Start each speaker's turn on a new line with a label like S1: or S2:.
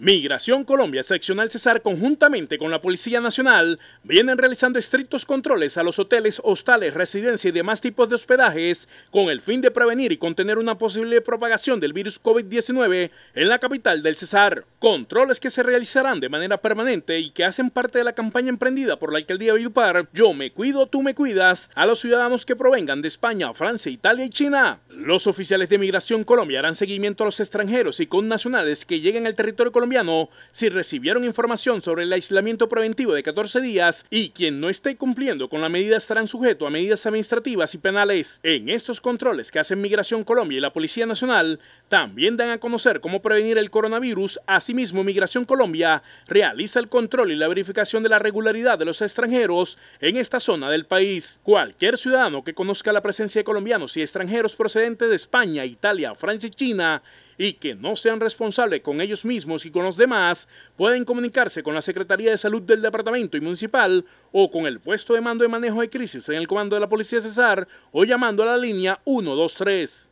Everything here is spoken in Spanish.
S1: Migración Colombia Seccional Cesar conjuntamente con la Policía Nacional vienen realizando estrictos controles a los hoteles, hostales, residencias y demás tipos de hospedajes con el fin de prevenir y contener una posible propagación del virus COVID-19 en la capital del Cesar. Controles que se realizarán de manera permanente y que hacen parte de la campaña emprendida por la Alcaldía de Villupar, Yo me cuido, tú me cuidas a los ciudadanos que provengan de España, Francia, Italia y China. Los oficiales de Migración Colombia harán seguimiento a los extranjeros y connacionales que lleguen al territorio colombiano si recibieron información sobre el aislamiento preventivo de 14 días y quien no esté cumpliendo con la medida estarán sujeto a medidas administrativas y penales. En estos controles que hacen Migración Colombia y la Policía Nacional, también dan a conocer cómo prevenir el coronavirus. Asimismo, Migración Colombia realiza el control y la verificación de la regularidad de los extranjeros en esta zona del país. Cualquier ciudadano que conozca la presencia de colombianos y extranjeros procedentes de España, Italia, Francia y China y que no sean responsables con ellos mismos y con los demás, pueden comunicarse con la Secretaría de Salud del Departamento y Municipal o con el puesto de mando de manejo de crisis en el comando de la Policía Cesar o llamando a la línea 123.